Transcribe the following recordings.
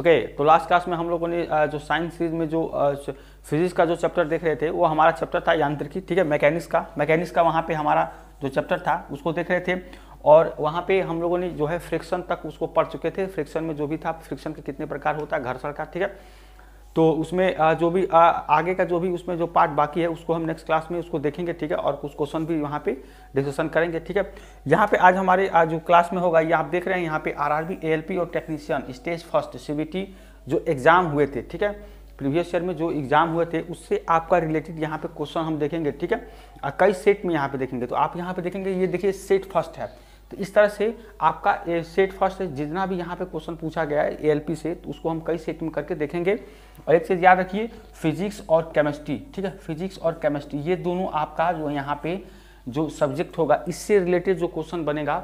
okay okay, तो last class में हम लोगों ने जो साइंस सीरीज में जो फिजिक्स का जो चैप्टर देख रहे थे वो हमारा चैप्टर था यांत्रिकी ठीक है मैकेनिक्स का मैकेनिक्स का वहाँ पे हमारा जो चैप्टर था उसको देख रहे थे और वहाँ पे हम लोगों ने जो है फ्रिक्शन तक उसको पढ़ चुके थे फ्रिक्शन में जो भी था फ्रिक्शन के कितने प्रकार होता है घर का ठीक है तो उसमें जो भी आ, आगे का जो भी उसमें जो पार्ट बाकी है उसको हम नेक्स्ट क्लास में उसको देखेंगे ठीक है और कुछ क्वेश्चन भी वहाँ पे डिस्कशन करेंगे ठीक है यहाँ पे आज हमारे आज जो क्लास में होगा ये आप देख रहे हैं यहाँ पे आरआरबी एएलपी और टेक्नीशियन स्टेज फर्स्ट सी जो एग्ज़ाम हुए थे ठीक है प्रीवियस ईयर में जो एग्ज़ाम हुए थे उससे आपका रिलेटेड यहाँ पे क्वेश्चन हम देखेंगे ठीक है कई सेट में यहाँ पे देखेंगे तो आप यहाँ पे देखेंगे ये देखिए सेट फर्स्ट है तो इस तरह से आपका सेट फर्स्ट से जितना भी यहाँ पे क्वेश्चन पूछा गया है एएलपी से तो उसको हम कई सेट में करके देखेंगे और एक चीज़ याद रखिए फिजिक्स और केमिस्ट्री ठीक है फिजिक्स और केमिस्ट्री ये दोनों आपका जो यहाँ पे जो सब्जेक्ट होगा इससे रिलेटेड जो क्वेश्चन बनेगा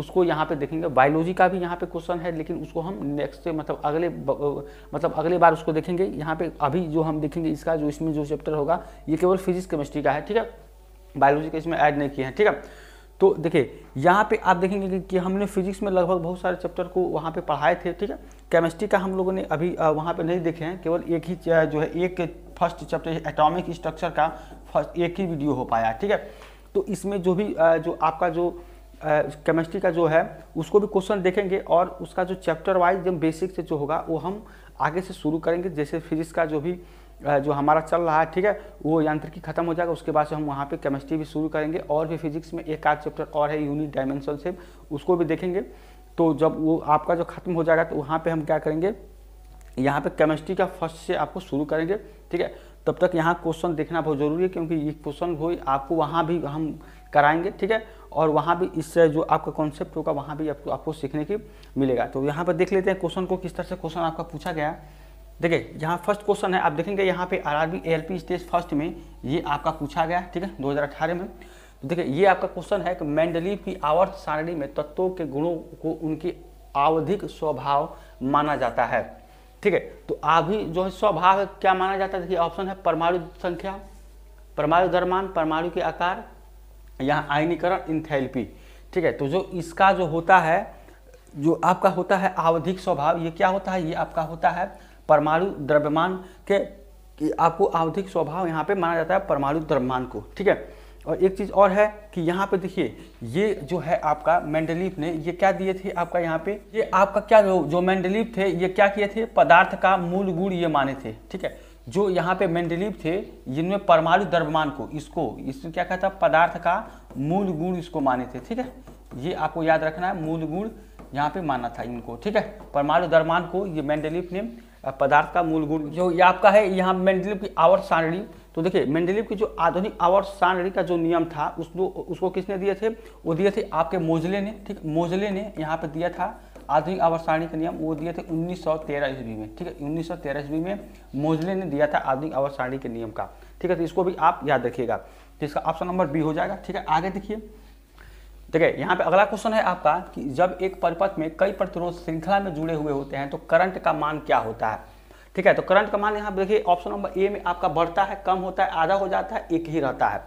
उसको यहाँ पे देखेंगे बायोलॉजी का भी यहाँ पे क्वेश्चन है लेकिन उसको हम नेक्स्ट मतलब अगले मतलब अगले बार उसको देखेंगे यहाँ पे अभी जो हम देखेंगे इसका जो इसमें जो चैप्टर होगा ये केवल फिजिक्स केमिस्ट्री का है ठीक है बायोलॉजी का इसमें ऐड नहीं किया है ठीक है तो देखिए यहाँ पे आप देखेंगे कि, कि हमने फिजिक्स में लगभग बहुत सारे चैप्टर को वहाँ पे पढ़ाए थे ठीक है केमिस्ट्री का हम लोगों ने अभी वहाँ पे नहीं देखे हैं केवल एक ही जो है एक फर्स्ट चैप्टर एटॉमिक स्ट्रक्चर का फर्स्ट एक ही वीडियो हो पाया ठीक है तो इसमें जो भी जो आपका जो केमिस्ट्री का जो है उसको भी क्वेश्चन देखेंगे और उसका जो चैप्टर वाइज जो बेसिक से जो होगा वो हम आगे से शुरू करेंगे जैसे फिजिक्स का जो भी जो हमारा चल रहा है ठीक है वो यांत्रिकी खत्म हो जाएगा उसके बाद से हम वहाँ पे केमिस्ट्री भी शुरू करेंगे और भी फिजिक्स में एक आध चैप्टर और है यूनिट डायमेंशन से उसको भी देखेंगे तो जब वो आपका जो खत्म हो जाएगा तो वहाँ पर हम क्या करेंगे यहाँ पे केमिस्ट्री का फर्स्ट से आपको शुरू करेंगे ठीक है तब तक यहाँ क्वेश्चन देखना बहुत ज़रूरी है क्योंकि ये क्वेश्चन हो आपको वहाँ भी हम कराएंगे ठीक है और वहाँ भी इससे जो आपका कॉन्सेप्ट होगा वहाँ भी आपको आपको सीखने की मिलेगा तो यहाँ पर देख लेते हैं क्वेश्चन को किस तरह से क्वेश्चन आपका पूछा गया है देखिए यहाँ फर्स्ट क्वेश्चन है आप देखेंगे यहाँ पे एल पी स्टेज फर्स्ट में ये आपका पूछा गया ठीक है दो में तो देखिए ये आपका क्वेश्चन है कि मैंडली की आवर्त सारणी में तत्वों के गुणों को उनके आवधिक स्वभाव माना जाता है ठीक है तो अभी जो है स्वभाव क्या माना जाता है देखिए ऑप्शन है परमाणु संख्या परमाणु दरमान परमाणु के आकार यहाँ आयनीकरण इंथेल्पी ठीक है तो जो इसका जो होता है जो आपका होता है आवधिक स्वभाव ये क्या होता है ये आपका होता है परमाणु द्रव्यमान के कि आपको आवधिक स्वभाव यहाँ पे माना जाता है परमाणु द्रव्यमान को ठीक है और एक चीज़ और है कि यहाँ पे देखिए ये जो है आपका मेंडलीफ ने ये क्या दिए थे आपका यहाँ पे ये आपका क्या जो जो मेंडलीफ थे ये क्या किए थे पदार्थ का मूल गुण ये माने थे ठीक है जो यहाँ पे मेंडलीफ थे जिनमें परमाणु द्रव्यमान को इसको इसमें क्या कहता पदार्थ का मूल गुण इसको माने थे ठीक है ये आपको याद रखना है मूल गुण यहाँ पे माना था इनको ठीक है परमाणु द्रव्यमान को ये मेंडलीफ ने पदार्थ का मूल गुण जो ये आपका है यहाँ मेंडलिव की आवर्त सारणी तो देखिए मेंडलिव की जो आधुनिक आवर्त सारणी का जो नियम था उसको उसको किसने दिए थे वो दिए थे आपके मोजले ने ठीक मोजले ने यहाँ पर दिया था आधुनिक आवर्त सारणी का नियम वो दिए थे 1913 ईस्वी में ठीक है 1913 ईस्वी में मोजले ने दिया था आधुनिक आवर्त सारणी के नियम का ठीक है तो इसको भी आप याद रखिएगा जिसका ऑप्शन नंबर बी हो जाएगा ठीक है आगे देखिए देखिए यहाँ पे अगला क्वेश्चन है आपका कि जब एक परिपथ में कई प्रतिरोध श्रृंखला में जुड़े हुए होते हैं तो करंट का मान क्या होता है ठीक है तो करंट का मान यहाँ देखिए ऑप्शन नंबर ए में आपका बढ़ता है कम होता है आधा हो जाता है एक ही रहता है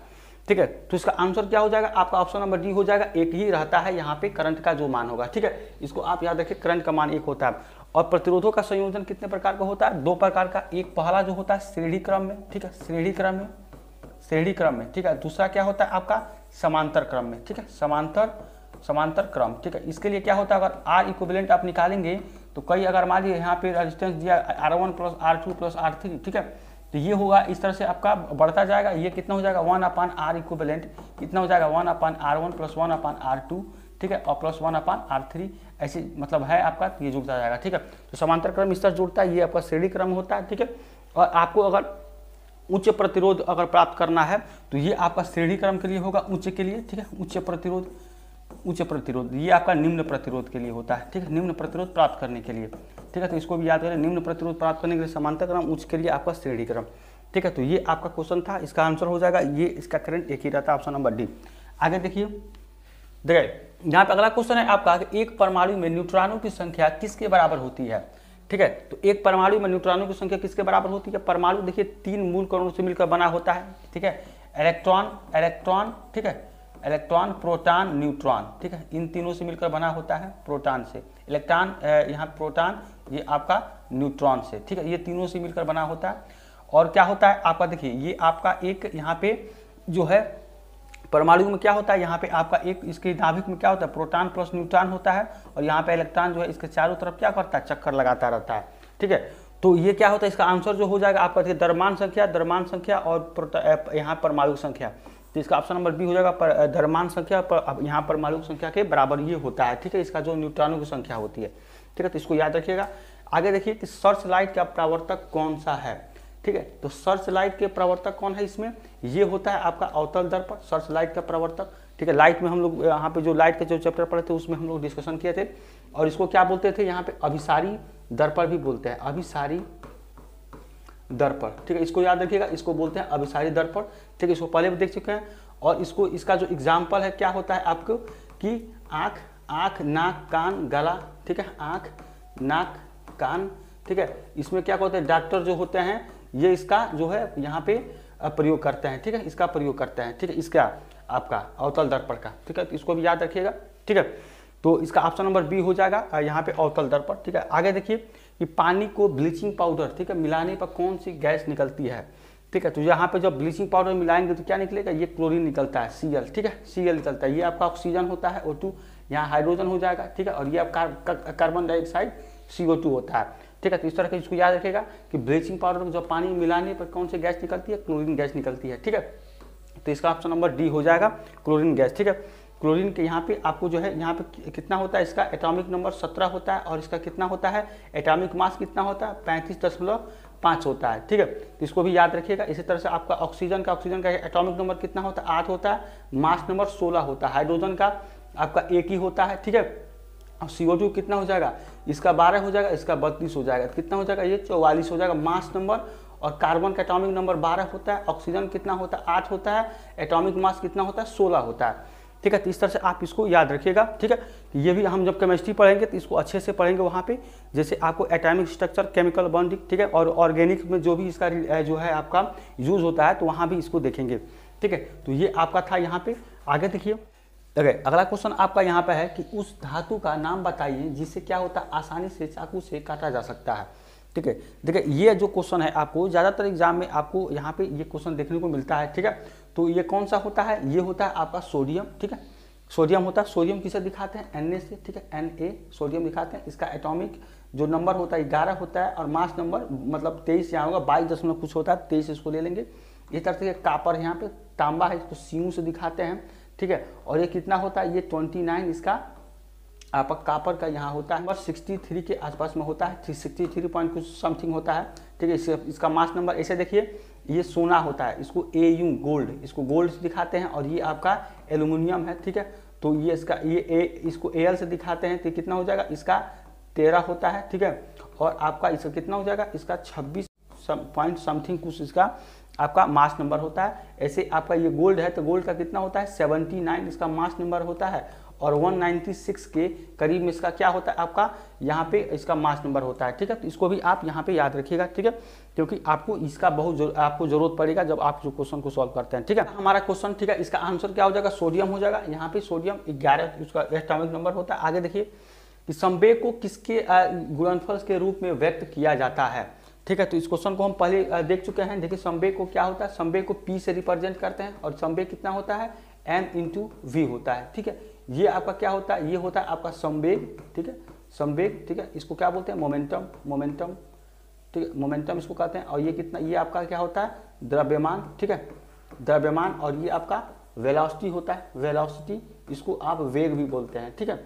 ठीक है तो इसका आंसर क्या हो जाएगा आपका ऑप्शन नंबर डी हो जाएगा एक ही रहता है यहाँ पे करंट का जो मान होगा ठीक है इसको आप याद रखिए करंट का मान एक होता है और प्रतिरोधों का संयोजन कितने प्रकार का होता है दो प्रकार का एक पहला जो होता है श्रेणी क्रम में ठीक है श्रेणी क्रम में श्रेणी क्रम में ठीक है दूसरा क्या होता है आपका समांतर क्रम में ठीक है समांतर समांतर क्रम ठीक है इसके लिए क्या होता है अगर आर इक्विवेलेंट आप निकालेंगे तो कई अगर मान लीजिए यहाँ पे रेजिस्टेंस दिया R one plus R two plus R three ठीक है तो ये होगा इस तरह से आपका बढ़ता जाएगा ये कितना हो जाएगा वन अपान आर इक्विवेलेंट कितना हो जाएगा one upon R one plus one upon R two ठीक है और plus one upon R three ऐसी मतलब है आपका तो ये जुड़ता जाएगा ठीक है तो समांतर क्रम इस तरह जुड़ता है ये आपका श्रेणी क्रम होता है ठीक है और आपको अगर उच्च प्रतिरोध अगर प्राप्त करना है तो ये आपका श्रेणी क्रम के लिए होगा उच्च के लिए ठीक है उच्च प्रतिरोध उच्च प्रतिरोध ये आपका निम्न प्रतिरोध के लिए होता है ठीक है निम्न प्रतिरोध प्राप्त करने के लिए ठीक है तो इसको भी याद करें निम्न प्रतिरोध प्राप्त करने के लिए समानता क्रम उच्च के लिए आपका श्रेणी क्रम ठीक है तो ये आपका क्वेश्चन था इसका आंसर हो जाएगा ये इसका करंट एक ही रहता है ऑप्शन नंबर डी आगे देखिए देखिए यहाँ पे अगला क्वेश्चन है आपका एक परमाणु में न्यूट्रॉनों की संख्या किसके बराबर होती है ठीक है तो एक परमाणु में न्यूट्रॉनों की संख्या किसके बराबर होती है परमाणु देखिए तीन मूल कणों से मिलकर बना होता है ठीक है इलेक्ट्रॉन इलेक्ट्रॉन ठीक है इलेक्ट्रॉन प्रोटॉन न्यूट्रॉन ठीक है इन तीनों से मिलकर बना होता है प्रोटॉन से इलेक्ट्रॉन यहाँ प्रोटॉन ये आपका न्यूट्रॉन से ठीक है ये तीनों से मिलकर बना होता है और क्या होता है आपका देखिए ये आपका एक यहाँ पे जो है परमाणु में क्या होता है यहाँ पे आपका एक इसके नाभिक में क्या होता है प्रोटॉन प्लस न्यूट्रॉन होता है और यहाँ पे इलेक्ट्रॉन जो है इसके चारों तरफ क्या करता है चक्कर लगाता रहता है ठीक है तो ये क्या होता है इसका आंसर जो हो जाएगा आपका देखिए दरमान संख्या दरमान संख्या और यहाँ परमाणु संख्या तो इसका ऑप्शन नंबर बी हो जाएगा पर धर्मान संख्या पर यहाँ परमाणु संख्या के बराबर ये होता है ठीक है इसका जो न्यूट्रॉनों की संख्या होती है ठीक है तो इसको याद रखिएगा आगे देखिए कि सर्च लाइट का प्रावर्तक कौन सा है ठीक है तो सर्च लाइट के प्रवर्तक कौन है इसमें ये होता है आपका अवतल दर्पण सर्च लाइट का प्रवर्तक ठीक है लाइट में हम लोग यहाँ पे जो लाइट का जो चैप्टर पढ़े थे उसमें हम लोग डिस्कशन किए थे और इसको क्या बोलते थे यहाँ पे अभिसारी दर्पण भी बोलते हैं अभिसारी दर्पण ठीक है इसको याद रखिएगा इसको बोलते हैं अभिसारी दर्पण ठीक है इसको पहले भी देख चुके हैं और इसको इसका जो एग्जाम्पल है क्या होता है आपको कि आंख आंख नाक कान गला ठीक है आंख नाक कान ठीक है इसमें क्या होता है डॉक्टर जो होते हैं ये इसका जो है यहाँ पे प्रयोग करते हैं ठीक है इसका प्रयोग करते हैं ठीक है इसका आपका अवतल दर्पण का ठीक है तो इसको भी याद रखिएगा ठीक है तो इसका ऑप्शन नंबर बी हो जाएगा यहाँ पे अवतल दर्पण ठीक है आगे देखिए कि पानी को ब्लीचिंग पाउडर ठीक है मिलाने पर कौन सी गैस निकलती है ठीक है तो यहाँ पे जब ब्लीचिंग पाउडर मिलाएंगे तो क्या निकलेगा ये क्लोरीन निकलता है सी ठीक है सी निकलता है ये आपका ऑक्सीजन होता है ओ टू यहाँ हाइड्रोजन हो जाएगा ठीक है और ये आपका कार्बन डाइऑक्साइड सी होता है ठीक है तो इस तरह का इसको याद रखेगा कि ब्लीचिंग पाउडर में जब पानी मिलाने पर कौन सी गैस निकलती है क्लोरीन गैस निकलती है ठीक है तो इसका ऑप्शन नंबर डी हो जाएगा क्लोरीन गैस ठीक है क्लोरीन के यहाँ पे आपको जो है यहाँ पे कितना होता है इसका एटॉमिक नंबर सत्रह होता है और इसका कितना होता है एटॉमिक मास कितना होता है पैंतीस दशमलव पाँच होता है ठीक है तो इसको भी याद रखिएगा इसी तरह से आपका ऑक्सीजन का ऑक्सीजन का एटॉमिक नंबर कितना होता है आठ होता है मास नंबर सोलह होता है हाइड्रोजन का आपका एक ही होता है ठीक है और सी कितना हो जाएगा इसका बारह हो जाएगा इसका बत्तीस हो जाएगा कितना हो जाएगा ये चौवालीस हो जाएगा मास नंबर और कार्बन का एटॉमिक नंबर बारह होता है ऑक्सीजन कितना होता है आठ होता है एटॉमिक मास कितना होता है सोलह होता है ठीक है तो इस तरह से आप इसको याद रखिएगा ठीक है तो ये भी हम जब केमिस्ट्री पढ़ेंगे तो इसको अच्छे से पढ़ेंगे वहाँ पे जैसे आपको एटॉमिक स्ट्रक्चर केमिकल बॉन्डिंग ठीक है और ऑर्गेनिक में जो भी इसका जो है आपका यूज़ होता है तो वहाँ भी इसको देखेंगे ठीक है तो ये आपका था यहाँ पे आगे देखिए ओके अगला क्वेश्चन आपका यहाँ पे है कि उस धातु का नाम बताइए जिससे क्या होता है आसानी से चाकू से काटा जा सकता है ठीक है देखिए ये जो क्वेश्चन है आपको ज़्यादातर एग्जाम में आपको यहाँ पे ये क्वेश्चन देखने को मिलता है ठीक है तो ये कौन सा होता है ये होता है आपका सोडियम ठीक है सोडियम होता है सोडियम किसे दिखाते हैं एन से ठीक है एन ए सोडियम दिखाते हैं इसका एटॉमिक जो नंबर होता है ग्यारह होता है और मास नंबर मतलब तेईस यहाँ होगा बाईस दशमलव कुछ होता है तेईस इसको ले लेंगे इस तरह से कापर यहाँ पे तांबा है इसको सीयू से दिखाते हैं ठीक है और ये कितना होता है ये ट्वेंटी नाइन इसका आपका कापर का यहाँ होता है नंबर सिक्सटी थ्री के आसपास में होता है सिक्सटी थ्री पॉइंट कुछ समथिंग होता है ठीक है इस, इसका मास नंबर ऐसे देखिए ये सोना होता है इसको ए यू गोल्ड इसको गोल्ड से दिखाते हैं और ये आपका एलुमिनियम है ठीक है तो ये इसका ये ए इसको ए एल से दिखाते हैं तो कितना हो जाएगा इसका तेरह होता है ठीक है और आपका इसका कितना हो जाएगा इसका छब्बीस पॉइंट समथिंग कुछ इसका आपका मास नंबर होता है ऐसे आपका ये गोल्ड है तो गोल्ड का कितना होता है सेवनटी नाइन इसका मास नंबर होता है और 196 के करीब में इसका क्या होता है आपका यहाँ पे इसका मास नंबर होता है ठीक है तो इसको भी आप यहाँ पे याद रखिएगा ठीक है क्योंकि आपको इसका बहुत जरूर, आपको जरूरत पड़ेगा जब आप जो क्वेश्चन को सॉल्व करते हैं ठीक है हमारा क्वेश्चन ठीक है इसका आंसर क्या हो जाएगा सोडियम हो जाएगा यहाँ पे सोडियम ग्यारह उसका एस्टामिक नंबर होता है आगे देखिए कि संवेद को किसके गुणनफल के रूप में व्यक्त किया जाता है ठीक है तो इस क्वेश्चन को हम पहले देख चुके हैं देखिए संवेद को क्या होता है संवेद को पी से रिप्रेजेंट करते हैं और संवेद कितना होता है एम इंटू वी होता है ठीक है ये आपका क्या होता है ये होता है आपका संवेद ठीक है संवेद ठीक है इसको क्या बोलते हैं मोमेंटम मोमेंटम ठीक है मोमेंटम इसको कहते हैं और ये कितना ये आपका क्या होता है द्रव्यमान ठीक है द्रव्यमान और ये आपका वेलासिटी होता है वेलासिटी इसको आप वेग भी बोलते हैं ठीक है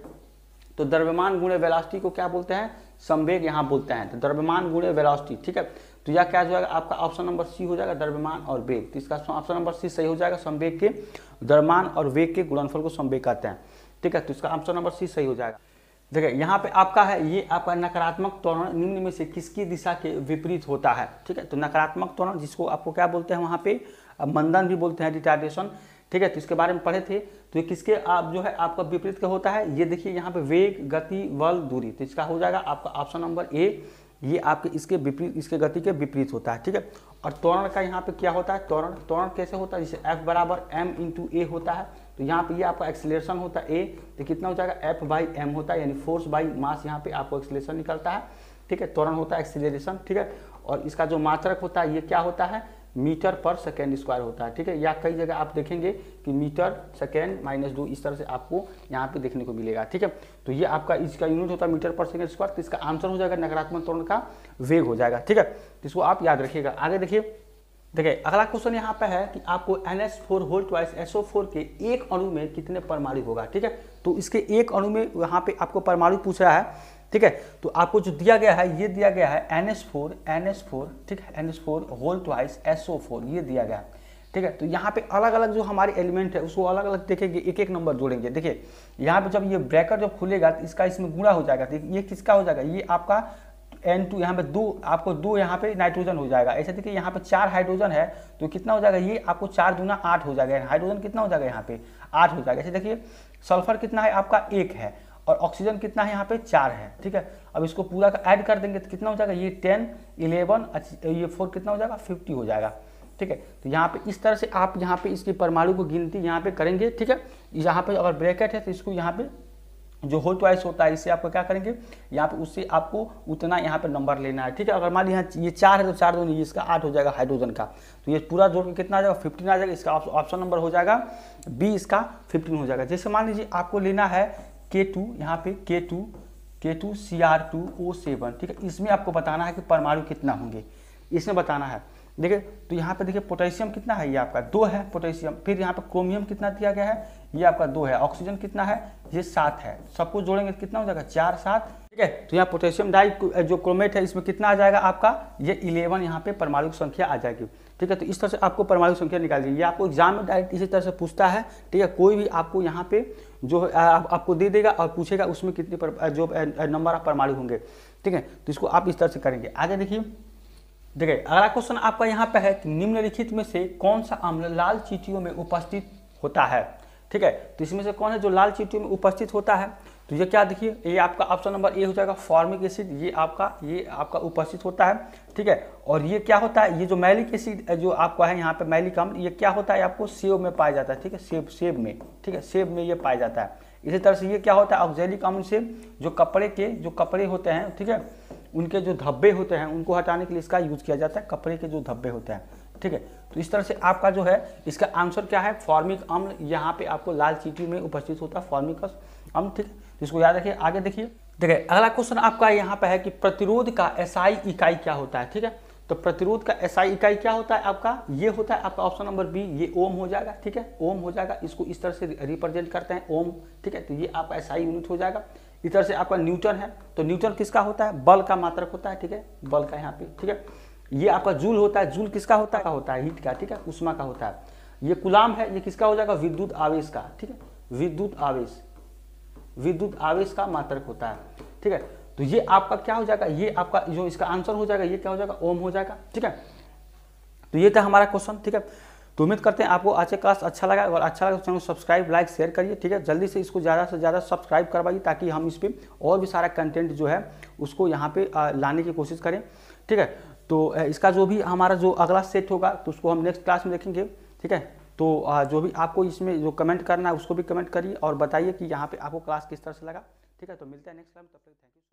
तो द्रव्यमान गुणे वेलासिटी को क्या बोलते हैं संवेग यहाँ बोलते हैं तो द्रव्यमान गुणे वेलॉसिटी ठीक है तो यह क्या हो जाएगा आपका ऑप्शन नंबर सी हो जाएगा द्रव्यमान और वेग तो इसका ऑप्शन नंबर सी सही हो जाएगा संवेग के द्रव्यमान और वेग के गुणनफल को संवेग कहते हैं ठीक है तो इसका ऑप्शन नंबर सी सही हो जाएगा देखिए यहाँ पे आपका है ये आपका नकारात्मक त्वरण निम्न में से किसकी दिशा के विपरीत होता है ठीक है तो नकारात्मक त्वरण जिसको आपको क्या बोलते हैं वहाँ पे मंदन भी बोलते हैं रिटार्डेशन ठीक है तो इसके बारे में पढ़े थे तो ये किसके आप जो है आपका विपरीत का होता है ये देखिए यहाँ पे वेग गति बल दूरी तो इसका हो जाएगा आपका ऑप्शन नंबर ए ये आपके इसके विपरीत इसके गति के विपरीत होता है ठीक है और त्वरण का यहाँ पे क्या होता है त्वरण त्वरण कैसे होता है जैसे एफ बराबर एम इंटू ए होता है तो यहाँ पे ये यह आपका एक्सलेशन होता है ए तो कितना हो जाएगा एफ बाई एम होता है यानी फोर्स बाई मास यहाँ पे आपको एक्सलेशन निकलता है ठीक है त्वरण होता है एक्सिलेशन ठीक है और इसका जो मात्रक होता है ये क्या होता है मीटर पर सेकेंड स्क्वायर होता है ठीक है या कई जगह आप देखेंगे कि मीटर सेकेंड माइनस दो इस तरह से आपको यहाँ पे देखने को मिलेगा ठीक है तो ये आपका इसका यूनिट होता है मीटर पर सेकेंड स्क्वायर तो इसका आंसर हो जाएगा नकारात्मक त्वरण का वेग हो जाएगा ठीक है तो इसको आप याद रखिएगा आगे देखिए देखिए अगला क्वेश्चन यहाँ पे है कि आपको N S four whole twice SO four के एक अणु में कितने परमाणु होगा ठीक है तो इसके एक अणु में यहाँ पे आपको परमाणु पूछ रहा है ठीक है तो आपको जो दिया गया है ये दिया गया है N S four N S four ठीक है N S four whole twice S O four ये दिया गया ठीक है तो यहाँ पे अलग अलग जो हमारे एलिमेंट है उसको अलग अलग देखेंगे एक एक नंबर जोड़ेंगे देखिए यहाँ पे जब ये ब्रैकेट जब खुलेगा तो इसका इसमें गुणा हो जाएगा ये किसका हो जाएगा ये आपका एन टू यहाँ पे दो आपको दो यहाँ पे नाइट्रोजन हो जाएगा ऐसे देखिए यहाँ पे चार हाइड्रोजन है तो कितना हो जाएगा ये आपको चार दूना आठ हो जाएगा हाइड्रोजन कितना हो जाएगा यहाँ पे आठ हो जाएगा ऐसे देखिए सल्फर कितना है आपका एक है और ऑक्सीजन कितना है यहाँ पे चार है ठीक है अब इसको पूरा का ऐड कर देंगे तो कितना हो जाएगा ये टेन इलेवन ये फोर कितना हो जाएगा फिफ्टी हो जाएगा ठीक है तो यहाँ पे इस तरह से आप यहाँ पे इसके परमाणु को गिनती यहाँ पे करेंगे ठीक है यहाँ पे अगर ब्रैकेट है तो इसको यहाँ पे जो होल ट्वाइस होता है इससे आपको क्या करेंगे यहाँ पे उससे आपको उतना यहाँ पे नंबर लेना है ठीक है अगर मान लीजिए यहाँ ये चार है तो चार दोनों इसका आठ हो जाएगा हाइड्रोजन का तो ये पूरा जोड़ के कितना आ जाएगा फिफ्टीन आ जाएगा इसका ऑप्शन नंबर हो जाएगा बी इसका फिफ्टीन हो जाएगा जैसे मान लीजिए आपको लेना है के टू यहाँ पे K two K two C R two O seven ठीक है इसमें आपको बताना है कि परमाणु कितना होंगे इसमें बताना है देखिए तो यहाँ पे देखिए पोटेशियम कितना है ये आपका दो है पोटेशियम फिर यहाँ पे क्रोमियम कितना दिया गया है ये आपका दो है ऑक्सीजन कितना है ये सात है सबको जोड़ेंगे तो कितना हो जाएगा चार सात ठीक है तो यहाँ पोटेशियम डाई जो क्रोमेट है इसमें कितना आ जाएगा आपका ये इलेवन यहाँ पे परमाणु की संख्या आ जाएगी ठीक है तो इस तरह से आपको परमाणु संख्या निकाल दीजिए ये आपको एग्जाम में डायरेक्ट इसी तरह से पूछता है ठीक है कोई भी आपको यहाँ पे जो आप, आपको दे देगा और पूछेगा उसमें कितने पर, जो नंबर आप परमाणु होंगे ठीक है तो इसको आप इस तरह से करेंगे आगे देखिए देखिए अगला क्वेश्चन आपका यहाँ पे है कि निम्नलिखित में से कौन सा अम्ल लाल चीटियों में उपस्थित होता है ठीक है तो इसमें से कौन है जो लाल चीटियों में उपस्थित होता है तो ये क्या देखिए ये आपका ऑप्शन नंबर ए हो जाएगा फॉर्मिक एसिड ये आपका ये आपका उपस्थित होता है ठीक है और ये क्या होता है ये जो मैलिक एसिड जो आपका है यहाँ पे मैलिक अम्ल ये क्या होता है आपको सेब में पाया जाता है ठीक है सेब सेब में ठीक है सेब में ये पाया जाता है इसी तरह से ये क्या होता है ऑक्जेलिक अम्ल से जो कपड़े के जो कपड़े होते हैं ठीक है उनके जो धब्बे होते हैं उनको हटाने के लिए इसका यूज किया जाता है कपड़े के जो धब्बे होते हैं ठीक है तो इस तरह से आपका जो है इसका आंसर क्या है फॉर्मिक अम्ल यहाँ पे आपको लाल चीटी में उपस्थित होता है फॉर्मिक अम्ल ठीक है इसको याद रखिए आगे देखिए देखिए अगला क्वेश्चन आपका यहाँ पर है कि प्रतिरोध का एसआई इकाई क्या होता है ठीक है तो प्रतिरोध का एसआई इकाई क्या होता है आपका ये होता है आपका ऑप्शन नंबर बी ये ओम हो जाएगा ठीक है ओम हो जाएगा इसको इस तरह से रिप्रेजेंट करते हैं ओम ठीक है तो ये आपका एसआई यूनिट हो जाएगा इस तरह से आपका न्यूटन है तो न्यूटन किसका होता है बल का मात्रक होता है ठीक है बल का यहाँ पे ठीक है ये आपका जूल होता है जूल किसका होता है होता है हीट का ठीक है उष्मा का होता है ये कुलाम है ये किसका हो जाएगा विद्युत आवेश का ठीक है विद्युत आवेश विद्युत आवेश का मात्रक होता है ठीक है तो ये आपका क्या हो जाएगा ये आपका जो इसका आंसर हो जाएगा ये क्या हो जाएगा ओम हो जाएगा ठीक है तो ये था हमारा क्वेश्चन ठीक है तो उम्मीद करते हैं आपको आज का क्लास अच्छा लगा और अच्छा लगा तो चैनल सब्सक्राइब लाइक शेयर करिए ठीक है जल्दी से इसको ज़्यादा से ज़्यादा सब्सक्राइब करवाइए ताकि हम इस पर और भी सारा कंटेंट जो है उसको यहाँ पे लाने की कोशिश करें ठीक है तो इसका जो भी हमारा जो अगला सेट होगा तो उसको हम नेक्स्ट क्लास में देखेंगे ठीक है तो जो भी आपको इसमें जो कमेंट करना है उसको भी कमेंट करिए और बताइए कि यहाँ पे आपको क्लास किस तरह से लगा ठीक है तो मिलते हैं नेक्स्ट टाइम तब तक थैंक यू